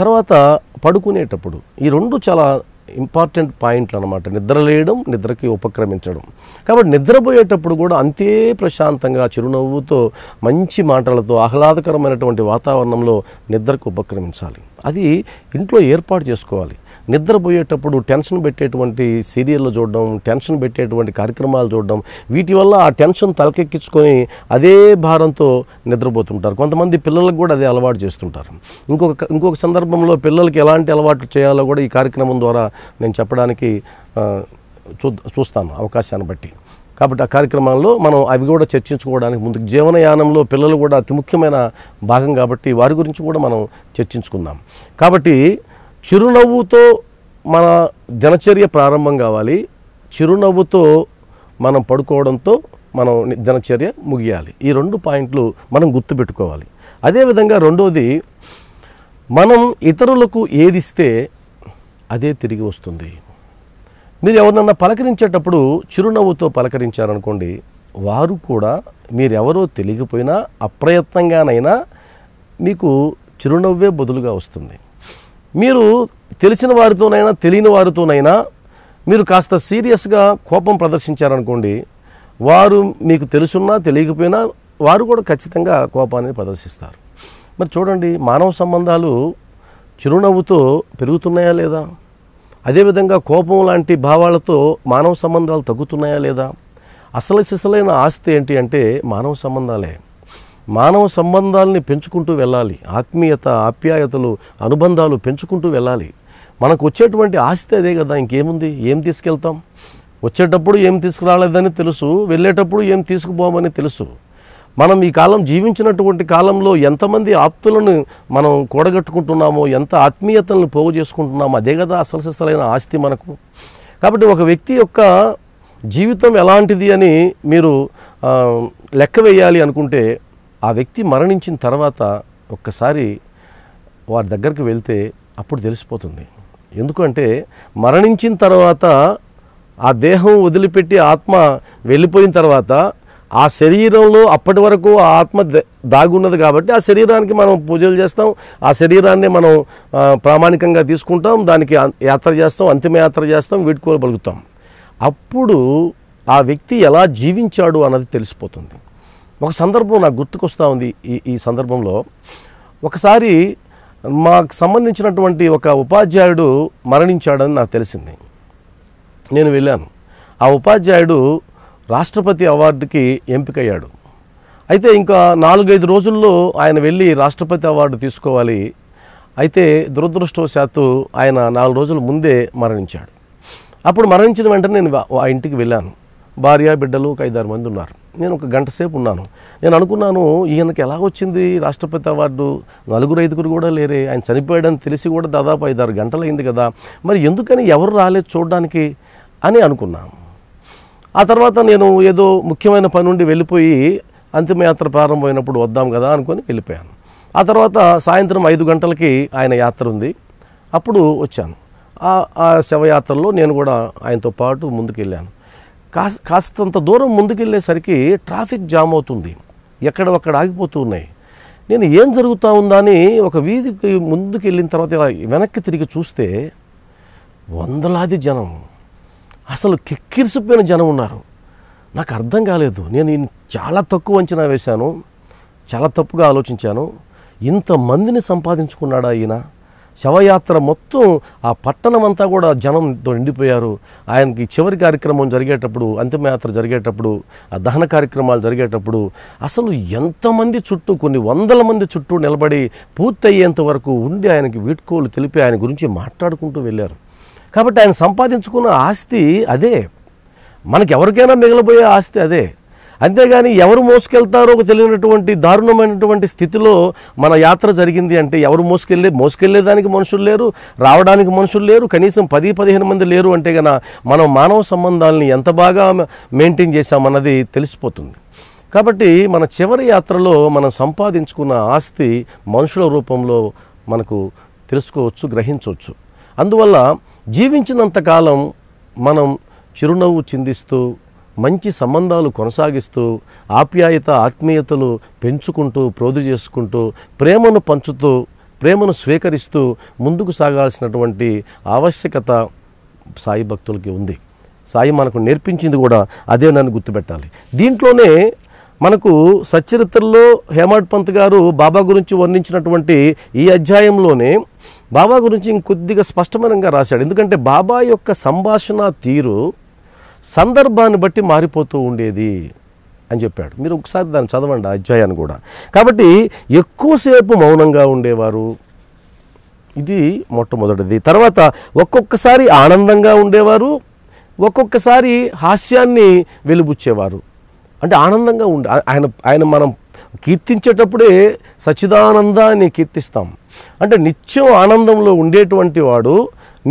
తర్వాత పడుకునేటప్పుడు ఈ రెండు చాలా ఇంపార్టెంట్ పాయింట్లు అనమాట నిద్ర లేయడం నిద్రకి ఉపక్రమించడం కాబట్టి నిద్రపోయేటప్పుడు కూడా అంతే ప్రశాంతంగా చిరునవ్వుతో మంచి మాటలతో ఆహ్లాదకరమైనటువంటి వాతావరణంలో నిద్రకు ఉపక్రమించాలి అది ఇంట్లో ఏర్పాటు చేసుకోవాలి నిద్రపోయేటప్పుడు టెన్షన్ పెట్టేటువంటి సీరియల్లు చూడడం టెన్షన్ పెట్టేటువంటి కార్యక్రమాలు చూడడం వీటి వల్ల ఆ టెన్షన్ తలకెక్కించుకొని అదే భారంతో నిద్రపోతుంటారు కొంతమంది పిల్లలకు కూడా అదే అలవాటు చేస్తుంటారు ఇంకొక ఇంకొక సందర్భంలో పిల్లలకి ఎలాంటి అలవాట్లు చేయాలో కూడా ఈ కార్యక్రమం ద్వారా నేను చెప్పడానికి చూ చూస్తాను అవకాశాన్ని బట్టి కాబట్టి ఆ కార్యక్రమాల్లో మనం అవి కూడా చర్చించుకోవడానికి ముందు జీవనయానంలో పిల్లలు కూడా అతి ముఖ్యమైన భాగం కాబట్టి వారి గురించి కూడా మనం చర్చించుకుందాం కాబట్టి చిరునవ్వుతో మన దినచర్య ప్రారంభం కావాలి చిరునవ్వుతో మనం పడుకోవడంతో మనం దినచర్య ముగియాలి ఈ రెండు పాయింట్లు మనం గుర్తుపెట్టుకోవాలి అదేవిధంగా రెండోది మనం ఇతరులకు ఏదిస్తే అదే తిరిగి వస్తుంది మీరు ఎవరినన్నా పలకరించేటప్పుడు చిరునవ్వుతో పలకరించారనుకోండి వారు కూడా మీరెవరో తెలియకపోయినా అప్రయత్నంగానైనా మీకు చిరునవ్వే బదులుగా వస్తుంది మీరు తెలిసిన వారితోనైనా తెలియని వారితోనైనా మీరు కాస్త సీరియస్గా కోపం ప్రదర్శించారనుకోండి వారు మీకు తెలుసున్నా తెలియకపోయినా వారు కూడా ఖచ్చితంగా కోపాన్ని ప్రదర్శిస్తారు మరి చూడండి మానవ సంబంధాలు చిరునవ్వుతో పెరుగుతున్నాయా లేదా అదేవిధంగా కోపం లాంటి భావాలతో మానవ సంబంధాలు తగ్గుతున్నాయా లేదా అసలు సిసలైన ఆస్తి ఏంటి అంటే మానవ సంబంధాలే మానవ సంబంధాలని పెంచుకుంటూ వెళ్ళాలి ఆత్మీయత ఆప్యాయతలు అనుబంధాలు పెంచుకుంటూ వెళ్ళాలి మనకు వచ్చేటువంటి ఆస్తి అదే కదా ఇంకేముంది ఏం తీసుకెళ్తాం వచ్చేటప్పుడు ఏం తీసుకురాలేదని తెలుసు వెళ్ళేటప్పుడు ఏం తీసుకుపోమని తెలుసు మనం ఈ కాలం జీవించినటువంటి కాలంలో ఎంతమంది ఆప్తులను మనం కూడగట్టుకుంటున్నామో ఎంత ఆత్మీయతలను పోగు చేసుకుంటున్నామో అదే కదా అసలు అసలైన ఆస్తి మనకు కాబట్టి ఒక వ్యక్తి యొక్క జీవితం ఎలాంటిది అని మీరు లెక్క వేయాలి అనుకుంటే ఆ వ్యక్తి మరణించిన తర్వాత ఒక్కసారి వారి దగ్గరికి వెళ్తే అప్పుడు తెలిసిపోతుంది ఎందుకంటే మరణించిన తర్వాత ఆ దేహం వదిలిపెట్టి ఆత్మ వెళ్ళిపోయిన తర్వాత ఆ శరీరంలో అప్పటి వరకు ఆ ఆత్మ దాగున్నది కాబట్టి ఆ శరీరానికి మనం పూజలు చేస్తాం ఆ శరీరాన్ని మనం ప్రామాణికంగా తీసుకుంటాం దానికి యాత్ర చేస్తాం అంతిమయాత్ర చేస్తాం వీడుకోగలుగుతాం అప్పుడు ఆ వ్యక్తి ఎలా జీవించాడు అన్నది తెలిసిపోతుంది ఒక సందర్భం నాకు గుర్తుకొస్తూ ఉంది ఈ ఈ సందర్భంలో ఒకసారి మాకు సంబంధించినటువంటి ఒక ఉపాధ్యాయుడు మరణించాడని నాకు తెలిసింది నేను వెళ్ళాను ఆ ఉపాధ్యాయుడు రాష్ట్రపతి అవార్డుకి ఎంపికయ్యాడు అయితే ఇంకా నాలుగైదు రోజుల్లో ఆయన వెళ్ళి రాష్ట్రపతి అవార్డు తీసుకోవాలి అయితే దురదృష్టవశాత్తు ఆయన నాలుగు రోజుల ముందే మరణించాడు అప్పుడు మరణించిన వెంటనే నేను ఆ ఇంటికి వెళ్ళాను భార్య బిడ్డలు ఒక ఐదారు మంది ఉన్నారు నేను ఒక గంట సేపు ఉన్నాను నేను అనుకున్నాను ఈయనకి ఎలా వచ్చింది రాష్ట్రపతి అవార్డు నలుగురు ఐదుగురు కూడా లేరే ఆయన చనిపోయాడని తెలిసి కూడా దాదాపు ఐదారు గంటలైంది కదా మరి ఎందుకని ఎవరు రాలేదు చూడడానికి అని అనుకున్నాను ఆ తర్వాత నేను ఏదో ముఖ్యమైన పని నుండి వెళ్ళిపోయి అంతిమయాత్ర ప్రారంభమైనప్పుడు వద్దాం కదా అనుకొని వెళ్ళిపోయాను ఆ తర్వాత సాయంత్రం ఐదు గంటలకి ఆయన యాత్ర ఉంది అప్పుడు వచ్చాను ఆ శవయాత్రలో నేను కూడా ఆయనతో పాటు ముందుకెళ్ళాను కాస్త కాస్తంత దూరం ముందుకెళ్ళేసరికి ట్రాఫిక్ జామ్ అవుతుంది ఎక్కడ ఒక్కడ ఆగిపోతూ ఉన్నాయి నేను ఏం జరుగుతూ ఉందని ఒక వీధికి ముందుకెళ్ళిన తర్వాత వెనక్కి తిరిగి చూస్తే వందలాది జనం అసలు కిక్కిరిసిపోయిన జనం ఉన్నారు నాకు అర్థం కాలేదు నేను చాలా తక్కువ అంచనా వేశాను చాలా తప్పుగా ఆలోచించాను ఇంతమందిని సంపాదించుకున్నాడా ఈయన శవయాత్ర మొత్తం ఆ పట్టణం అంతా కూడా జనంతో నిండిపోయారు ఆయనకి చివరి కార్యక్రమం జరిగేటప్పుడు అంతిమయాత్ర జరిగేటప్పుడు ఆ దహన కార్యక్రమాలు జరిగేటప్పుడు అసలు ఎంతమంది చుట్టూ కొన్ని వందల మంది చుట్టూ నిలబడి పూర్తయ్యేంత వరకు ఉండి ఆయనకి వీడ్కోలు తెలిపి ఆయన గురించి మాట్లాడుకుంటూ వెళ్ళారు కాబట్టి ఆయన సంపాదించుకున్న ఆస్తి అదే మనకి ఎవరికైనా మిగిలిపోయే ఆస్తి అదే అంతేగాని ఎవరు మోసుకెళ్తారో తెలియనటువంటి దారుణమైనటువంటి స్థితిలో మన యాత్ర జరిగింది అంటే ఎవరు మోసుకెళ్ళే మోసుకెళ్లేదానికి మనుషులు లేరు రావడానికి మనుషులు లేరు కనీసం పది పదిహేను మంది లేరు అంటే కన మనం మానవ సంబంధాలని ఎంత బాగా మెయింటైన్ చేశామన్నది తెలిసిపోతుంది కాబట్టి మన చివరి యాత్రలో మనం సంపాదించుకున్న ఆస్తి మనుషుల రూపంలో మనకు తెలుసుకోవచ్చు గ్రహించవచ్చు అందువల్ల జీవించినంతకాలం మనం చిరునవ్వు చిందిస్తూ మంచి సంబంధాలు కొనసాగిస్తూ ఆప్యాయత ఆత్మీయతలు పెంచుకుంటూ ప్రోధు చేసుకుంటూ ప్రేమను పంచుతూ ప్రేమను స్వీకరిస్తూ ముందుకు సాగాల్సినటువంటి ఆవశ్యకత సాయి భక్తులకి ఉంది సాయి మనకు నేర్పించింది కూడా అదే నన్ను గుర్తుపెట్టాలి దీంట్లోనే మనకు సచ్చరిత్రలో హేమాడ్ పంత్ గారు బాబా గురించి వర్ణించినటువంటి ఈ అధ్యాయంలోనే బాబా గురించి ఇంకొద్దిగా స్పష్టమైనగా రాశాడు ఎందుకంటే బాబా యొక్క సంభాషణ తీరు సందర్భాన్ని బట్టి మారిపోతూ ఉండేది అని చెప్పాడు మీరు ఒకసారి దాన్ని చదవండి ఆ అధ్యాయాన్ని కూడా కాబట్టి ఎక్కువసేపు మౌనంగా ఉండేవారు ఇది మొట్టమొదటిది తర్వాత ఒక్కొక్కసారి ఆనందంగా ఉండేవారు ఒక్కొక్కసారి హాస్యాన్ని వెలుబుచ్చేవారు అంటే ఆనందంగా ఉండి ఆయన ఆయన మనం కీర్తించేటప్పుడే సచ్చిదానందాన్ని కీర్తిస్తాం అంటే నిత్యం ఆనందంలో ఉండేటువంటి వాడు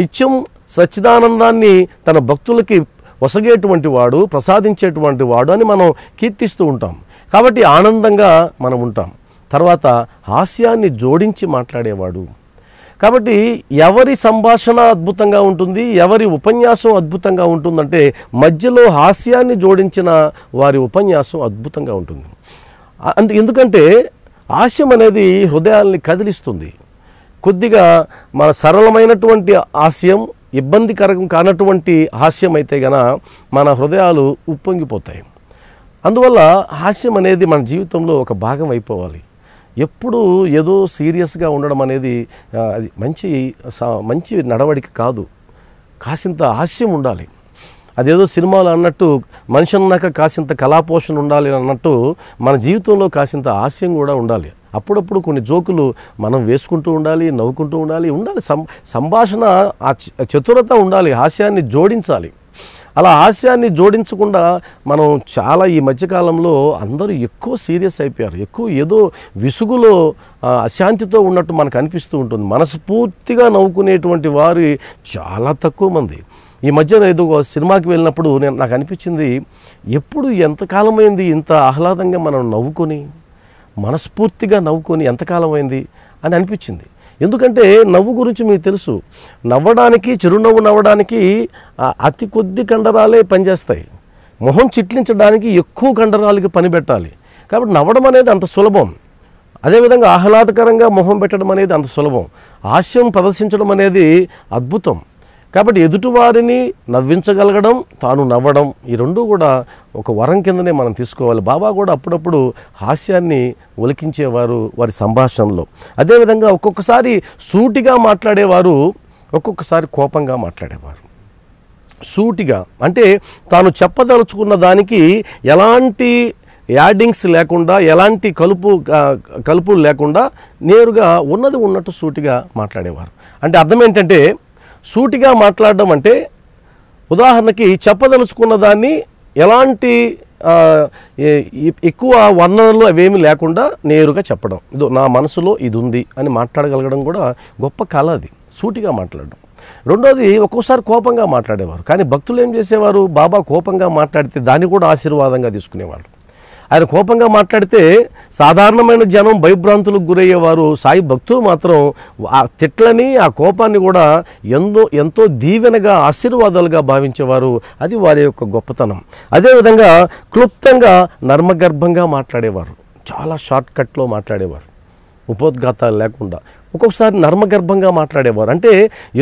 నిత్యం సచ్చిదానందాన్ని తన భక్తులకి వసగేటువంటి వాడు ప్రసాదించేటువంటి వాడు అని మనం కీర్తిస్తూ ఉంటాం కాబట్టి ఆనందంగా మనం ఉంటాం తర్వాత హాస్యాన్ని జోడించి మాట్లాడేవాడు కాబట్టి ఎవరి సంభాషణ అద్భుతంగా ఉంటుంది ఎవరి ఉపన్యాసం అద్భుతంగా ఉంటుందంటే మధ్యలో హాస్యాన్ని జోడించిన వారి ఉపన్యాసం అద్భుతంగా ఉంటుంది అంత ఎందుకంటే హాస్యం అనేది హృదయాల్ని కదిలిస్తుంది కొద్దిగా మన సరళమైనటువంటి హాస్యం ఇబ్బందికరం కానటువంటి హాస్యం అయితే గన మన హృదయాలు ఉప్పొంగిపోతాయి అందువల్ల హాస్యం అనేది మన జీవితంలో ఒక భాగం అయిపోవాలి ఎప్పుడూ ఏదో సీరియస్గా ఉండడం అనేది అది మంచి మంచి నడవడిక కాదు కాసింత హాస్యం ఉండాలి అదేదో సినిమాలు అన్నట్టు మనిషి ఉన్నాక కాసింత కళాపోషణ ఉండాలి అన్నట్టు మన జీవితంలో కాసింత హాస్యం కూడా ఉండాలి అప్పుడప్పుడు కొన్ని జోకులు మనం వేసుకుంటూ ఉండాలి నవ్వుకుంటూ ఉండాలి ఉండాలి సంభాషణ ఆ చతురత ఉండాలి హాస్యాన్ని జోడించాలి అలా హాస్యాన్ని జోడించకుండా మనం చాలా ఈ మధ్యకాలంలో అందరూ ఎక్కువ సీరియస్ అయిపోయారు ఎక్కువ ఏదో విసుగులో అశాంతితో ఉన్నట్టు మనకు అనిపిస్తూ ఉంటుంది మనస్ఫూర్తిగా నవ్వుకునేటువంటి వారి చాలా తక్కువ మంది ఈ మధ్యన ఏదో సినిమాకి వెళ్ళినప్పుడు నేను నాకు అనిపించింది ఎప్పుడు ఎంతకాలమైంది ఇంత ఆహ్లాదంగా మనం నవ్వుకొని మనస్ఫూర్తిగా నవ్వుకొని ఎంతకాలమైంది అని అనిపించింది ఎందుకంటే నవ్వు గురించి మీకు తెలుసు నవ్వడానికి చిరునవ్వు నవ్వడానికి అతి కొద్ది కండరాలే పనిచేస్తాయి మొహం చిట్లించడానికి ఎక్కువ కండరాలకి పని పెట్టాలి కాబట్టి నవ్వడం అనేది అంత సులభం అదేవిధంగా ఆహ్లాదకరంగా మొహం పెట్టడం అనేది అంత సులభం హాస్యం ప్రదర్శించడం అనేది అద్భుతం కాబట్టి ఎదుటివారిని నవ్వించగలగడం తాను నవ్వడం ఈ రెండు కూడా ఒక వరం కిందనే మనం తీసుకోవాలి బాబా కూడా అప్పుడప్పుడు హాస్యాన్ని ఒలికించేవారు వారి సంభాషణలో అదేవిధంగా ఒక్కొక్కసారి సూటిగా మాట్లాడేవారు ఒక్కొక్కసారి కోపంగా మాట్లాడేవారు సూటిగా అంటే తాను చెప్పదలుచుకున్న దానికి ఎలాంటి యాడింగ్స్ లేకుండా ఎలాంటి కలుపు కలుపులు లేకుండా నేరుగా ఉన్నది ఉన్నట్టు సూటిగా మాట్లాడేవారు అంటే అర్థం ఏంటంటే సూటిగా మాట్లాడడం అంటే ఉదాహరణకి చెప్పదలుచుకున్న దాన్ని ఎలాంటి ఎక్కువ వర్ణనలు అవేమి లేకుండా నేరుగా చెప్పడం ఇదో నా మనసులో ఇది ఉంది అని మాట్లాడగలగడం కూడా గొప్ప కళ అది సూటిగా మాట్లాడడం రెండోది ఒక్కోసారి కోపంగా మాట్లాడేవారు కానీ భక్తులు ఏం చేసేవారు బాబా కోపంగా మాట్లాడితే దాన్ని కూడా ఆశీర్వాదంగా తీసుకునేవాళ్ళు ఆయన కోపంగా మాట్లాడితే సాధారణమైన జనం భయభ్రాంతులకు గురయ్యేవారు సాయి భక్తులు మాత్రం ఆ తిట్లని ఆ కోపాన్ని కూడా ఎంతో ఎంతో దీవెనగా ఆశీర్వాదాలుగా భావించేవారు అది వారి యొక్క గొప్పతనం అదేవిధంగా క్లుప్తంగా నర్మగర్భంగా మాట్లాడేవారు చాలా షార్ట్ కట్లో మాట్లాడేవారు ఉపోద్ఘాతాలు లేకుండా ఒక్కొక్కసారి నర్మగర్భంగా మాట్లాడేవారు అంటే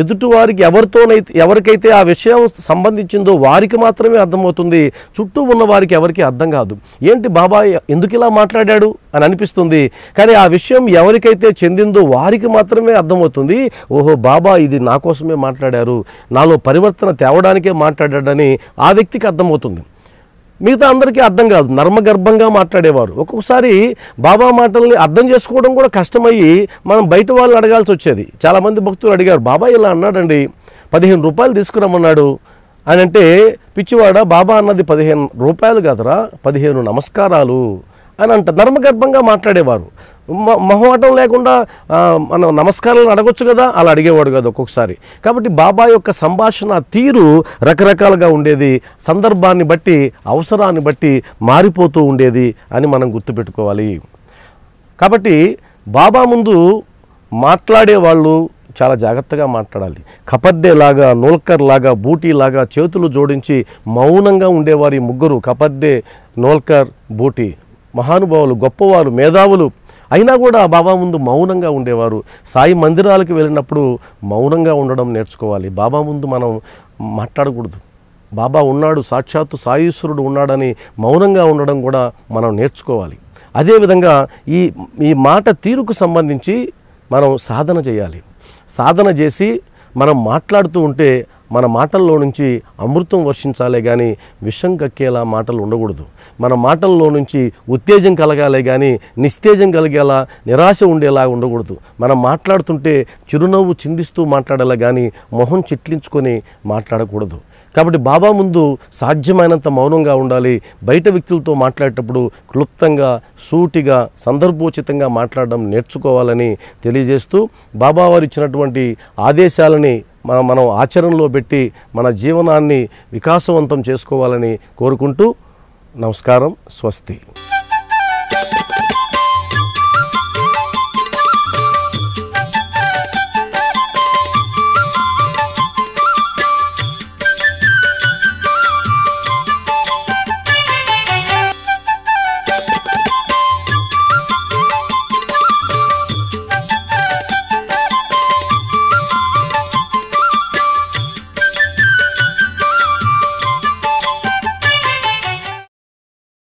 ఎదుటివారికి ఎవరితోనైతే ఎవరికైతే ఆ విషయం సంబంధించిందో వారికి మాత్రమే అర్థమవుతుంది చుట్టూ ఉన్న వారికి ఎవరికి అర్థం కాదు ఏంటి బాబాయ్ ఎందుకు ఇలా మాట్లాడాడు అని అనిపిస్తుంది కానీ ఆ విషయం ఎవరికైతే చెందిందో వారికి మాత్రమే అర్థమవుతుంది ఓహో బాబా ఇది నా కోసమే మాట్లాడారు నాలో పరివర్తన తేవడానికే మాట్లాడాడని ఆ వ్యక్తికి అర్థమవుతుంది మిగతా అందరికీ అర్థం కాదు నర్మగర్భంగా మాట్లాడేవారు ఒక్కొక్కసారి బాబా మాటల్ని అర్థం చేసుకోవడం కూడా కష్టమయ్యి మనం బయట వాళ్ళని అడగాల్సి వచ్చేది చాలామంది భక్తులు అడిగారు బాబా ఇలా అన్నాడండి పదిహేను రూపాయలు తీసుకురమ్మన్నాడు అని అంటే పిచ్చివాడ బాబా అన్నది పదిహేను రూపాయలు కాదురా పదిహేను నమస్కారాలు అని అంట నర్మగర్భంగా మాట్లాడేవారు మొహమాటం లేకుండా మనం నమస్కారం అడగొచ్చు కదా అలా అడిగేవాడు కదా ఒక్కొక్కసారి కాబట్టి బాబా యొక్క సంభాషణ తీరు రకరకాలుగా ఉండేది సందర్భాన్ని బట్టి అవసరాన్ని బట్టి మారిపోతూ ఉండేది అని మనం గుర్తుపెట్టుకోవాలి కాబట్టి బాబా ముందు మాట్లాడే వాళ్ళు చాలా జాగ్రత్తగా మాట్లాడాలి కపర్డేలాగా నోల్కర్లాగా బూటీలాగా చేతులు జోడించి మౌనంగా ఉండేవారి ముగ్గురు కపర్డే నోల్కర్ బూటీ మహానుభావులు గొప్పవారు మేధావులు అయినా కూడా బాబా ముందు మౌనంగా ఉండేవారు సాయి మందిరాలకు వెళ్ళినప్పుడు మౌనంగా ఉండడం నేర్చుకోవాలి బాబా ముందు మనం మాట్లాడకూడదు బాబా ఉన్నాడు సాక్షాత్తు సాయీశ్వరుడు ఉన్నాడని మౌనంగా ఉండడం కూడా మనం నేర్చుకోవాలి అదేవిధంగా ఈ ఈ మాట తీరుకు సంబంధించి మనం సాధన చేయాలి సాధన చేసి మనం మాట్లాడుతూ ఉంటే మన మాటల్లో నుంచి అమృతం వర్షించాలే కానీ విషం కక్కేలా మాటలు ఉండకూడదు మన మాటల్లో నుంచి ఉత్తేజం కలగాలే కానీ నిస్తేజం కలిగేలా నిరాశ ఉండేలా ఉండకూడదు మనం మాట్లాడుతుంటే చిరునవ్వు చిందిస్తూ మాట్లాడేలా కానీ మొహం చిట్లించుకొని మాట్లాడకూడదు కాబట్టి బాబా ముందు సాధ్యమైనంత మౌనంగా ఉండాలి బయట వ్యక్తులతో మాట్లాడేటప్పుడు క్లుప్తంగా సూటిగా సందర్భోచితంగా మాట్లాడడం నేర్చుకోవాలని తెలియజేస్తూ బాబావారు ఇచ్చినటువంటి ఆదేశాలని మనం మనం ఆచరణలో పెట్టి మన జీవనాన్ని వికాసవంతం చేసుకోవాలని కోరుకుంటూ నమస్కారం స్వస్తి